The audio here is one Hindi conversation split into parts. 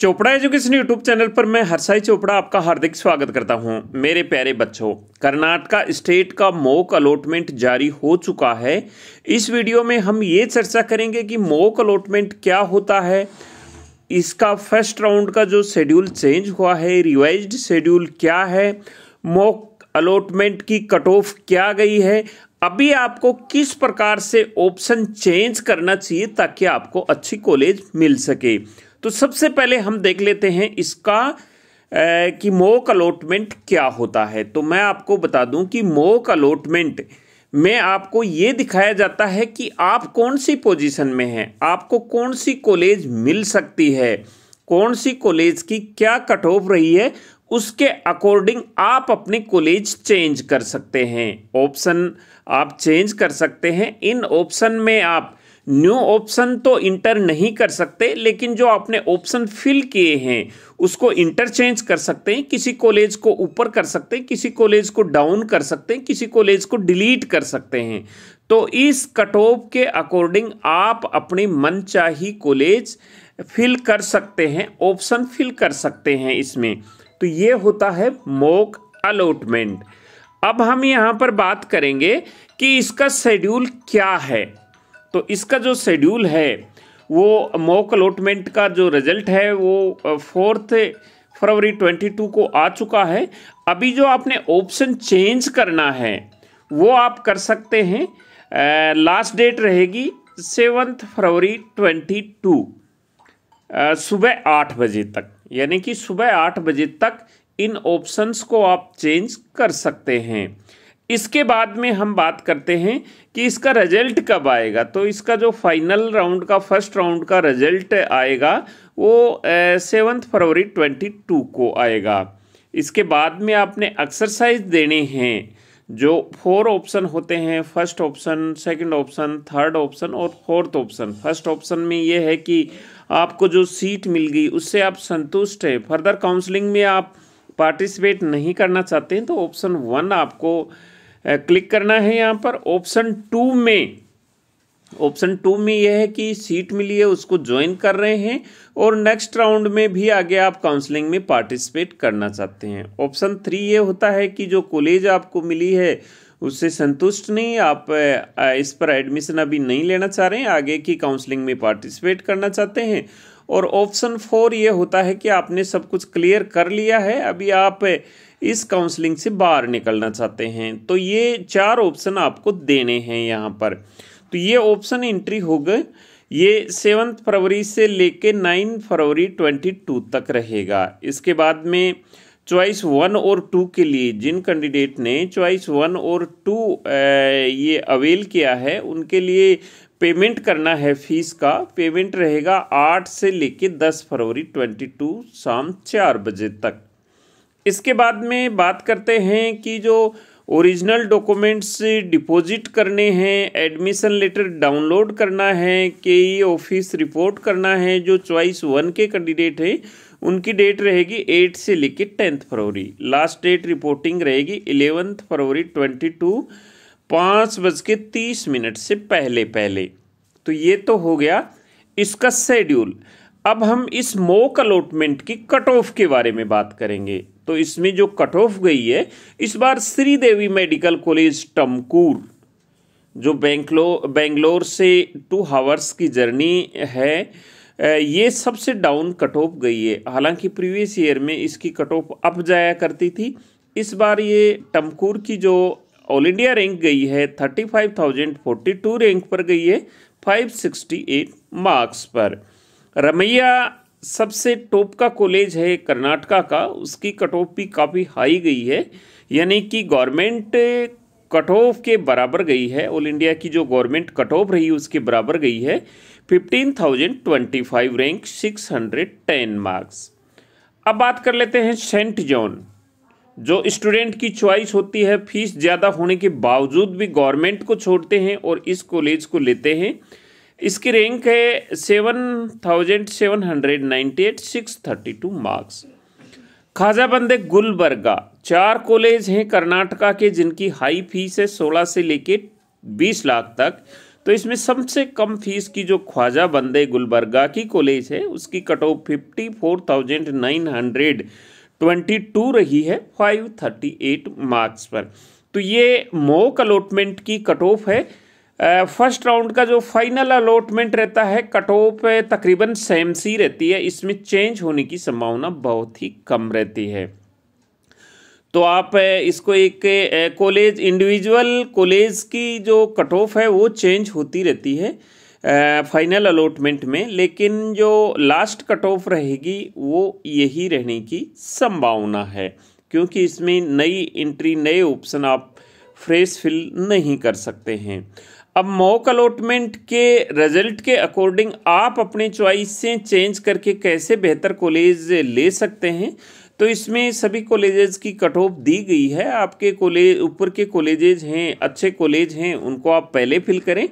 चोपड़ा एजुकेशन यूट्यूब चैनल पर मैं हरसाई चोपड़ा आपका हार्दिक स्वागत करता हूं मेरे प्यारे बच्चों कर्नाटका स्टेट का मोक अलॉटमेंट जारी हो चुका है इस वीडियो में हम ये चर्चा करेंगे कि मोक अलॉटमेंट क्या होता है इसका फर्स्ट राउंड का जो शेड्यूल चेंज हुआ है रिवाइज शेड्यूल क्या है मोक अलॉटमेंट की कट ऑफ क्या गई है अभी आपको किस प्रकार से ऑप्शन चेंज करना चाहिए ताकि आपको अच्छी कॉलेज मिल सके तो सबसे पहले हम देख लेते हैं इसका कि मोक अलॉटमेंट क्या होता है तो मैं आपको बता दूं कि मोक अलॉटमेंट में आपको ये दिखाया जाता है कि आप कौन सी पोजीशन में हैं आपको कौन सी कॉलेज मिल सकती है कौन सी कॉलेज की क्या कट ऑफ रही है उसके अकॉर्डिंग आप अपने कॉलेज चेंज कर सकते हैं ऑप्शन आप चेंज कर सकते हैं इन ऑप्शन में आप न्यू ऑप्शन तो इंटर नहीं कर सकते लेकिन जो आपने ऑप्शन फिल किए हैं उसको इंटरचेंज कर सकते हैं किसी कॉलेज को ऊपर कर सकते हैं किसी कॉलेज को डाउन कर सकते हैं किसी कॉलेज को डिलीट कर सकते हैं तो इस कट ऑफ के अकॉर्डिंग आप अपनी मनचाही कॉलेज फिल कर सकते हैं ऑप्शन फिल कर सकते हैं इसमें तो ये होता है मॉक अलॉटमेंट अब हम यहाँ पर बात करेंगे कि इसका शेड्यूल क्या है तो इसका जो शेड्यूल है वो मॉक अलॉटमेंट का जो रिजल्ट है वो फोर्थ फरवरी 22 को आ चुका है अभी जो आपने ऑप्शन चेंज करना है वो आप कर सकते हैं लास्ट डेट रहेगी सेवन्थ फरवरी 22 सुबह आठ बजे तक यानी कि सुबह आठ बजे तक इन ऑप्शंस को आप चेंज कर सकते हैं इसके बाद में हम बात करते हैं कि इसका रिजल्ट कब आएगा तो इसका जो फाइनल राउंड का फर्स्ट राउंड का रिजल्ट आएगा वो सेवन्थ फरवरी ट्वेंटी टू को आएगा इसके बाद में आपने एक्सरसाइज देने हैं जो फोर ऑप्शन होते हैं first option second option third option और फोर्थ ऑप्शन फर्स्ट ऑप्शन में ये है कि आपको जो सीट मिल गई उससे आप संतुष्ट हैं फर्दर काउंसलिंग में आप पार्टिसिपेट नहीं करना चाहते हैं तो ऑप्शन वन आपको क्लिक करना है यहाँ पर ऑप्शन टू में ऑप्शन टू में यह है कि सीट मिली है उसको ज्वाइन कर रहे हैं और नेक्स्ट राउंड में भी आगे आप काउंसलिंग में पार्टिसिपेट करना चाहते हैं ऑप्शन थ्री ये होता है कि जो कॉलेज आपको मिली है उससे संतुष्ट नहीं आप इस पर एडमिशन अभी नहीं लेना चाह रहे हैं आगे की काउंसलिंग में पार्टिसिपेट करना चाहते हैं और ऑप्शन फोर ये होता है कि आपने सब कुछ क्लियर कर लिया है अभी आप इस काउंसलिंग से बाहर निकलना चाहते हैं तो ये चार ऑप्शन आपको देने हैं यहाँ पर तो ये ऑप्शन एंट्री हो गए ये सेवन्थ फरवरी से लेके नाइन फरवरी ट्वेंटी टू तक रहेगा इसके बाद में चॉइस वन और टू के लिए जिन कैंडिडेट ने चॉइस वन और टू ये अवेल किया है उनके लिए पेमेंट करना है फीस का पेमेंट रहेगा आठ से लेके दस फरवरी ट्वेंटी टू शाम चार बजे तक इसके बाद में बात करते हैं कि जो ओरिजिनल डॉक्यूमेंट्स डिपॉजिट करने हैं एडमिशन लेटर डाउनलोड करना है के ई ऑफिस रिपोर्ट करना है जो चॉइस वन के कैंडिडेट हैं उनकी डेट रहेगी एट से लेके टेंथ फरवरी लास्ट डेट रिपोर्टिंग रहेगी इलेवेंथ फरवरी ट्वेंटी टू पाँच बज के तीस मिनट से पहले पहले तो ये तो हो गया इसका शेड्यूल अब हम इस मोक अलॉटमेंट की कट ऑफ के बारे में बात करेंगे तो इसमें जो कट ऑफ गई है इस बार श्रीदेवी मेडिकल कॉलेज टमकूर जो बैंकलो बेंगलोर से टू हावर्स की जर्नी है ये सबसे डाउन कट ऑफ गई है हालांकि प्रीवियस ईयर में इसकी कट ऑफ अप जाया करती थी इस बार ये टमकूर की जो ऑल इंडिया रैंक गई है thirty five thousand forty two rank पर गई है फाइव सिक्सटी एट मार्क्स पर रमैया सबसे टॉप का कॉलेज है कर्नाटका का उसकी कट ऑफ भी काफ़ी हाई गई है यानी कि गवर्नमेंट कट ऑफ के बराबर गई है ऑल इंडिया की जो गवर्नमेंट कट ऑफ रही उसके बराबर गई है fifteen thousand twenty five rank six hundred ten marks अब बात कर लेते हैं सेंट जॉन जो स्टूडेंट की चॉइस होती है फीस ज़्यादा होने के बावजूद भी गवर्नमेंट को छोड़ते हैं और इस कॉलेज को लेते हैं इसकी रैंक है seven thousand seven hundred ninety eight six thirty two marks Khaja Bande Gulbarga चार कॉलेज हैं कर्नाटका के जिनकी हाई फीस है सोलह से लेके बीस लाख तक तो इसमें सबसे कम फीस की जो ख्वाजा बंदे गुलबर्गा की कॉलेज है उसकी cut off fifty four thousand nine hundred twenty two रही है फाइव थर्टी एट मार्क्स पर तो ये मोक अलॉटमेंट की कट ऑफ है फर्स्ट राउंड का जो फाइनल अलॉटमेंट रहता है कट ऑफ तकरीबन सेम सी रहती है इसमें चेंज होने की संभावना बहुत ही कम रहती है तो आप इसको एक कॉलेज इंडिविजुअल कॉलेज की जो कट ऑफ है वो चेंज होती रहती है फाइनल अलॉटमेंट में लेकिन जो लास्ट कट ऑफ रहेगी वो यही रहने की संभावना है क्योंकि इसमें नई एंट्री नए ऑप्शन आप फ्रेश फिल नहीं कर सकते हैं अब मॉक अलॉटमेंट के रिजल्ट के अकॉर्डिंग आप अपने च्वाइस से चेंज करके कैसे बेहतर कॉलेज ले सकते हैं तो इसमें सभी कॉलेजेस की कट ऑफ दी गई है आपके कॉलेज ऊपर के कॉलेजेज हैं अच्छे कॉलेज हैं उनको आप पहले फिल करें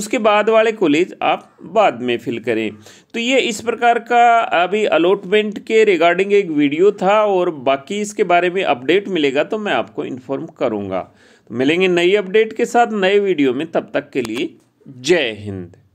उसके बाद वाले कॉलेज आप बाद में फिल करें तो ये इस प्रकार का अभी अलॉटमेंट के रिगार्डिंग एक वीडियो था और बाकी इसके बारे में अपडेट मिलेगा तो मैं आपको इन्फॉर्म करूँगा मिलेंगे नई अपडेट के साथ नए वीडियो में तब तक के लिए जय हिंद